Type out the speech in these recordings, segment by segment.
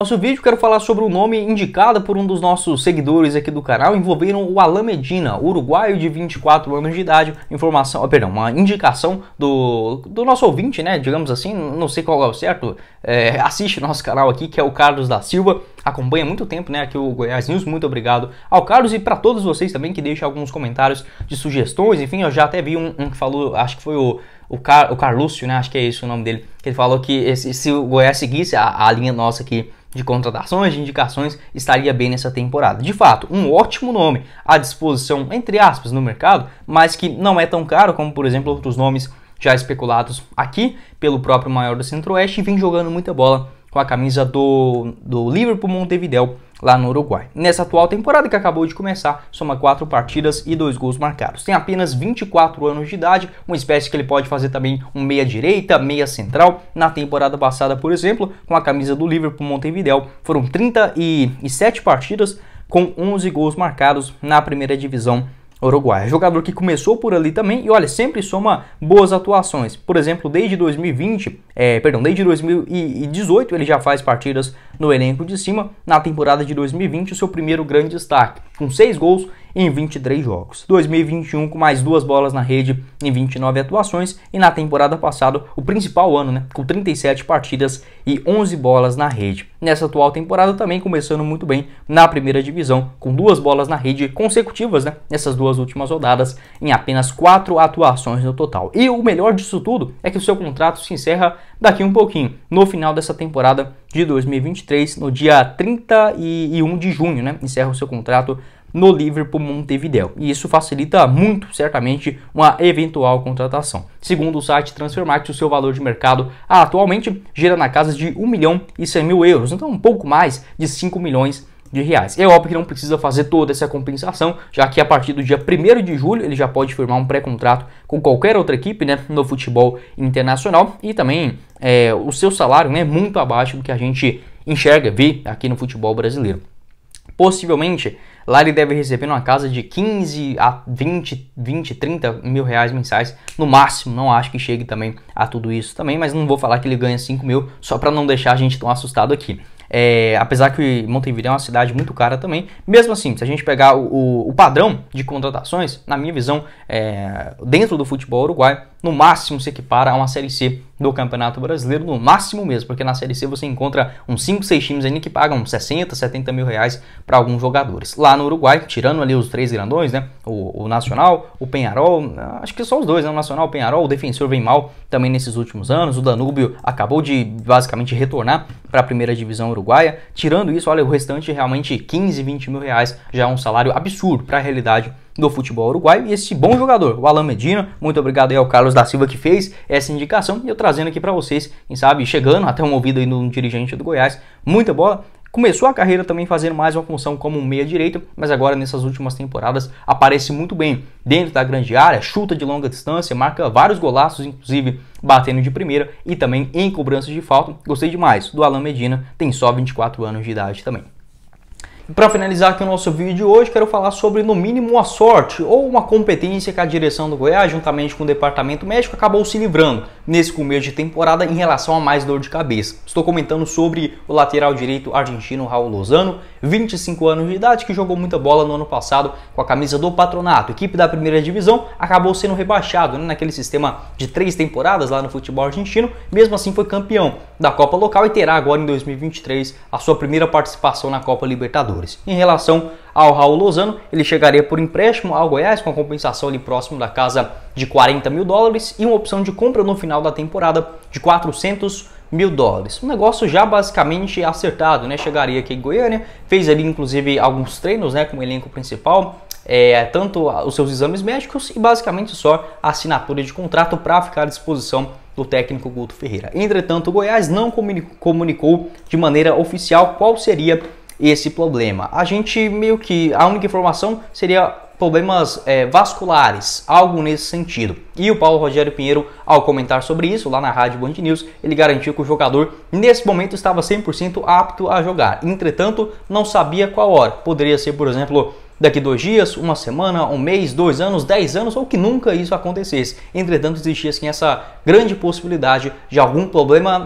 Nosso vídeo quero falar sobre o um nome indicado por um dos nossos seguidores aqui do canal, envolveram o Alan Medina, uruguaio de 24 anos de idade, informação, ah, perdão, uma indicação do, do nosso ouvinte, né, digamos assim, não sei qual é o certo, é, assiste nosso canal aqui, que é o Carlos da Silva, acompanha muito tempo, né, aqui o Goiás News, muito obrigado ao Carlos e para todos vocês também que deixam alguns comentários de sugestões, enfim, eu já até vi um, um que falou, acho que foi o o, Car, o Carlúcio, né? Acho que é esse o nome dele. que Ele falou que esse, se o Goiás seguisse a, a linha nossa aqui de contratações, de indicações, estaria bem nessa temporada. De fato, um ótimo nome à disposição, entre aspas, no mercado, mas que não é tão caro como, por exemplo, outros nomes já especulados aqui pelo próprio maior do Centro-Oeste e vem jogando muita bola com a camisa do, do Liverpool Montevideo lá no Uruguai. Nessa atual temporada que acabou de começar, soma quatro partidas e dois gols marcados. Tem apenas 24 anos de idade, uma espécie que ele pode fazer também um meia direita, meia central. Na temporada passada, por exemplo, com a camisa do Liverpool Montevideo, foram 37 partidas com 11 gols marcados na primeira divisão Uruguai. É jogador que começou por ali também e olha, sempre soma boas atuações. Por exemplo, desde 2020, é, perdão, desde 2018 ele já faz partidas no elenco de cima. Na temporada de 2020, o seu primeiro grande destaque, com seis gols em 23 jogos. 2021 com mais duas bolas na rede em 29 atuações e na temporada passada o principal ano, né, com 37 partidas e 11 bolas na rede. Nessa atual temporada também começando muito bem na primeira divisão com duas bolas na rede consecutivas, né, nessas duas últimas rodadas em apenas quatro atuações no total. E o melhor disso tudo é que o seu contrato se encerra daqui um pouquinho, no final dessa temporada de 2023, no dia 31 de junho, né? Encerra o seu contrato no Liverpool Montevideo. E isso facilita muito, certamente, uma eventual contratação. Segundo o site Transfermarkt, o seu valor de mercado atualmente gira na casa de 1 milhão e 100 mil euros, então um pouco mais de 5 milhões de reais. É óbvio que não precisa fazer toda essa compensação, já que a partir do dia 1 de julho ele já pode firmar um pré-contrato com qualquer outra equipe né, no futebol internacional e também é, o seu salário é né, muito abaixo do que a gente enxerga, vê aqui no futebol brasileiro. Possivelmente Lá ele deve receber uma casa de 15 a 20, 20, 30 mil reais mensais no máximo. Não acho que chegue também a tudo isso também, mas não vou falar que ele ganha 5 mil só para não deixar a gente tão assustado aqui. É, apesar que Montevideo é uma cidade muito cara também, mesmo assim, se a gente pegar o, o, o padrão de contratações, na minha visão, é, dentro do futebol uruguai, no máximo se equipara a uma Série C do Campeonato Brasileiro, no máximo mesmo, porque na Série C você encontra uns 5, 6 times ainda que pagam 60, 70 mil reais para alguns jogadores. Lá no Uruguai, tirando ali os três grandões, né? O, o Nacional, o Penharol, acho que só os dois, né? O Nacional, o Penharol, o Defensor vem mal também nesses últimos anos, o Danúbio acabou de basicamente retornar para a primeira divisão uruguaia. Tirando isso, olha, o restante realmente 15, 20 mil reais já é um salário absurdo para a realidade do futebol uruguaio. E esse bom jogador, o Alan Medina, muito obrigado aí ao Carlos da Silva que fez essa indicação. E eu trazendo aqui para vocês, quem sabe, chegando até um ouvido aí no dirigente do Goiás. Muita bola, Começou a carreira também fazendo mais uma função como meia-direita, mas agora nessas últimas temporadas aparece muito bem dentro da grande área, chuta de longa distância, marca vários golaços, inclusive batendo de primeira e também em cobranças de falta. Gostei demais do Alan Medina, tem só 24 anos de idade também. Para finalizar aqui o nosso vídeo de hoje, quero falar sobre, no mínimo, a sorte ou uma competência que a direção do Goiás, juntamente com o departamento médico, acabou se livrando nesse começo de temporada em relação a mais dor de cabeça. Estou comentando sobre o lateral direito argentino Raul Lozano, 25 anos de idade, que jogou muita bola no ano passado com a camisa do Patronato. Equipe da primeira divisão acabou sendo rebaixado né, naquele sistema de três temporadas lá no futebol argentino, mesmo assim foi campeão da Copa local e terá agora em 2023 a sua primeira participação na Copa Libertadores. Em relação ao Raul Lozano, ele chegaria por empréstimo ao Goiás com a compensação ali próximo da casa de 40 mil dólares e uma opção de compra no final da temporada de 400 mil dólares. Um negócio já basicamente acertado, né? Chegaria aqui em Goiânia, fez ali inclusive alguns treinos né, com o elenco principal, é, tanto os seus exames médicos e basicamente só a assinatura de contrato para ficar à disposição do técnico Guto Ferreira. Entretanto, o Goiás não comunicou de maneira oficial qual seria esse problema. A gente meio que a única informação seria problemas é, vasculares, algo nesse sentido. E o Paulo Rogério Pinheiro, ao comentar sobre isso lá na Rádio Band News, ele garantiu que o jogador nesse momento estava 100% apto a jogar. Entretanto, não sabia qual hora. Poderia ser, por exemplo, daqui dois dias, uma semana, um mês, dois anos, dez anos ou que nunca isso acontecesse. Entretanto, existia assim essa grande possibilidade de algum problema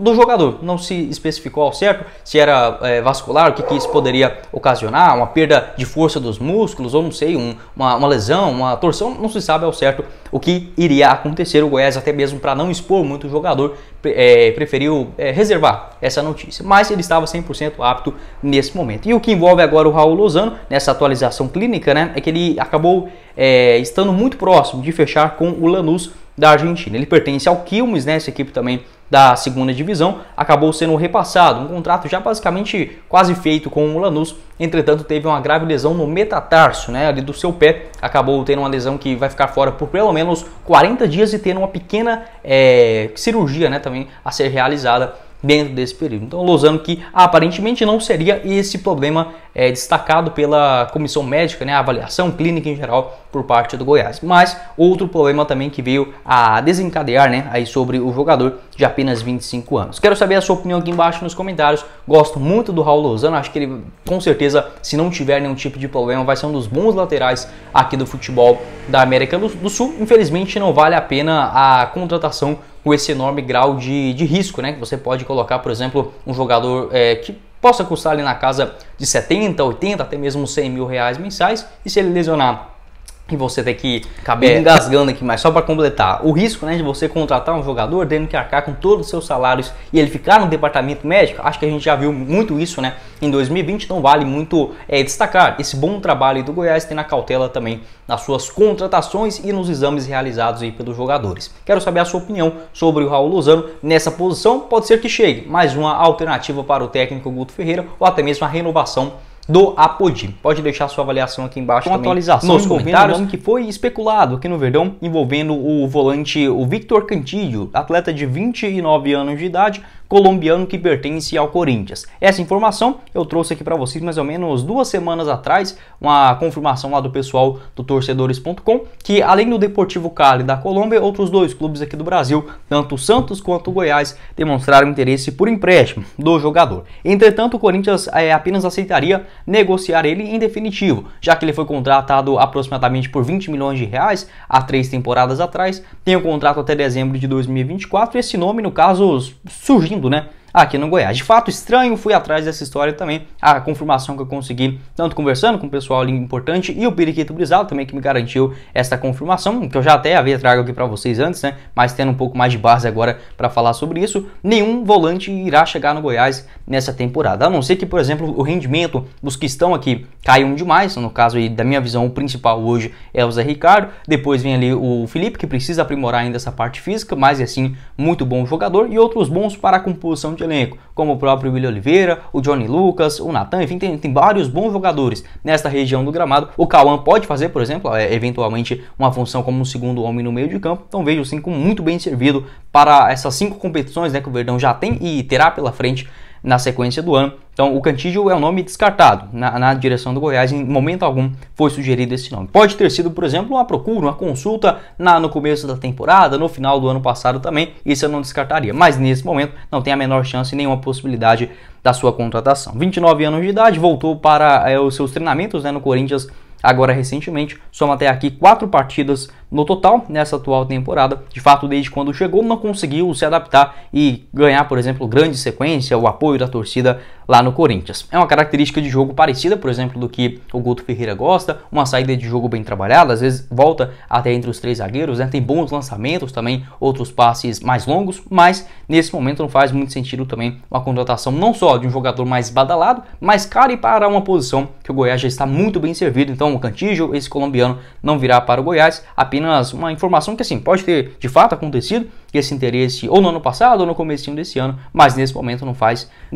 do jogador. Não se especificou ao certo se era é, vascular, o que, que, isso poderia ocasionar, uma perda de força dos músculos ou não sei, um, uma, uma lesão, uma torção, não se sabe ao certo o que iria acontecer. O Goiás até mesmo para não expor muito o jogador é, preferiu é, reservar essa notícia, mas ele estava 100% apto nesse momento. E o que envolve agora o Raul Lozano, nessa atualização clínica, né, é que ele acabou é, estando muito próximo de fechar com o Lanús da Argentina. Ele pertence ao Quilmes, né, essa equipe também da segunda divisão, acabou sendo repassado. Um contrato já basicamente quase feito com o Lanús, entretanto teve uma grave lesão no metatarso, né, ali do seu pé, acabou tendo uma lesão que vai ficar fora por pelo menos 40 dias e tendo uma pequena é, cirurgia, né, também a ser realizada dentro desse período. Então, Lozano que aparentemente não seria esse problema é, destacado pela comissão médica, né, a avaliação clínica em geral por parte do Goiás. Mas outro problema também que veio a desencadear, né, aí sobre o jogador de apenas 25 anos. Quero saber a sua opinião aqui embaixo nos comentários. Gosto muito do Raul Lozano, acho que ele com certeza, se não tiver nenhum tipo de problema, vai ser um dos bons laterais aqui do futebol da América do Sul. Infelizmente não vale a pena a contratação com esse enorme grau de, de risco, né? Que você pode colocar, por exemplo, um jogador é, que possa custar ali na casa de 70, 80, até mesmo 100 mil reais mensais e se ele lesionar e você ter que acabei é. engasgando aqui, mas só para completar, o risco né, de você contratar um jogador tendo que arcar com todos os seus salários e ele ficar no departamento médico, acho que a gente já viu muito isso né, em 2020, não então vale muito é, destacar esse bom trabalho do Goiás tem na cautela também nas suas contratações e nos exames realizados aí pelos jogadores. Quero saber a sua opinião sobre o Raul Lozano nessa posição, pode ser que chegue mais uma alternativa para o técnico Guto Ferreira ou até mesmo a renovação do Apodi. Pode deixar sua avaliação aqui embaixo com também, atualização nos comentários. Um que foi especulado aqui no Verdão envolvendo o volante, o Victor Cantillo, atleta de 29 anos de idade, colombiano que pertence ao Corinthians. Essa informação eu trouxe aqui para vocês mais ou menos duas semanas atrás, uma confirmação lá do pessoal do torcedores.com, que além do Deportivo Cali da Colômbia, outros dois clubes aqui do Brasil, tanto o Santos quanto o Goiás, demonstraram interesse por empréstimo do jogador. Entretanto, o Corinthians é, apenas aceitaria negociar ele em definitivo, já que ele foi contratado aproximadamente por 20 milhões de reais há três temporadas atrás, tem o um contrato até dezembro de 2024 e esse nome, no caso, surgindo fundo, né? aqui no Goiás. De fato, estranho, fui atrás dessa história também. A confirmação que eu consegui, tanto conversando com o pessoal ali importante e o Periquito Brizal também que me garantiu essa confirmação, que eu já até havia trago aqui para vocês antes, né? Mas tendo um pouco mais de base agora para falar sobre isso, nenhum volante irá chegar no Goiás nessa temporada. A não ser que, por exemplo, o rendimento dos que estão aqui caiam demais. No caso aí, da minha visão, o principal hoje é o Zé Ricardo. Depois vem ali o Felipe, que precisa aprimorar ainda essa parte física, mas assim, muito bom jogador. E outros bons para a composição de elenco, como o próprio William Oliveira, o Johnny Lucas, o Natan, enfim, tem, tem, vários bons jogadores nesta região do gramado. O Cauã pode fazer, por exemplo, é, eventualmente uma função como um segundo homem no meio de campo. Então vejo o 5 muito bem servido para essas cinco competições né, que o Verdão já tem e terá pela frente na sequência do ano. Então, o Cantígio é um nome descartado na, na, direção do Goiás, em momento algum foi sugerido esse nome. Pode ter sido, por exemplo, uma procura, uma consulta na, no começo da temporada, no final do ano passado também, isso eu não descartaria. Mas nesse momento não tem a menor chance, nenhuma possibilidade da sua contratação. 29 anos de idade, voltou para é, os seus treinamentos né, no Corinthians agora recentemente, soma até aqui quatro partidas no total, nessa atual temporada, de fato, desde quando chegou, não conseguiu se adaptar e ganhar, por exemplo, grande sequência, o apoio da torcida lá no Corinthians. É uma característica de jogo parecida, por exemplo, do que o Guto Ferreira gosta, uma saída de jogo bem trabalhada, às vezes volta até entre os três zagueiros, né? tem bons lançamentos também, outros passes mais longos, mas nesse momento não faz muito sentido também uma contratação não só de um jogador mais badalado, mas caro e para uma posição que o Goiás já está muito bem servido, então o Cantígio, esse colombiano, não virá para o Goiás, apenas apenas uma informação que assim pode ter de fato acontecido esse interesse ou no ano passado ou no começo desse ano, mas nesse momento não faz nem